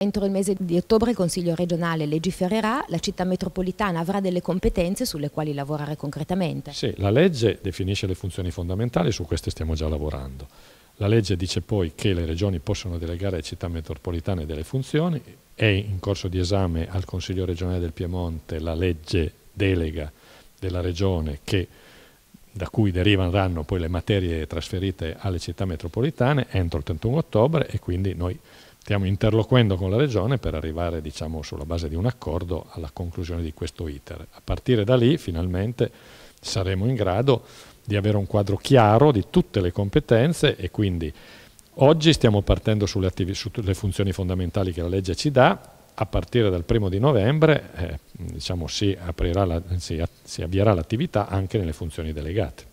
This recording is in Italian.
Entro il mese di ottobre il Consiglio regionale legifererà, la città metropolitana avrà delle competenze sulle quali lavorare concretamente. Sì, la legge definisce le funzioni fondamentali, su queste stiamo già lavorando. La legge dice poi che le regioni possono delegare alle città metropolitane delle funzioni, è in corso di esame al Consiglio regionale del Piemonte la legge delega della regione che da cui deriveranno poi le materie trasferite alle città metropolitane entro il 31 ottobre e quindi noi stiamo interloquendo con la Regione per arrivare diciamo, sulla base di un accordo alla conclusione di questo iter. A partire da lì finalmente saremo in grado di avere un quadro chiaro di tutte le competenze e quindi oggi stiamo partendo sulle, sulle funzioni fondamentali che la legge ci dà, a partire dal primo di novembre eh, diciamo, si, la, si, si avvierà l'attività anche nelle funzioni delegate.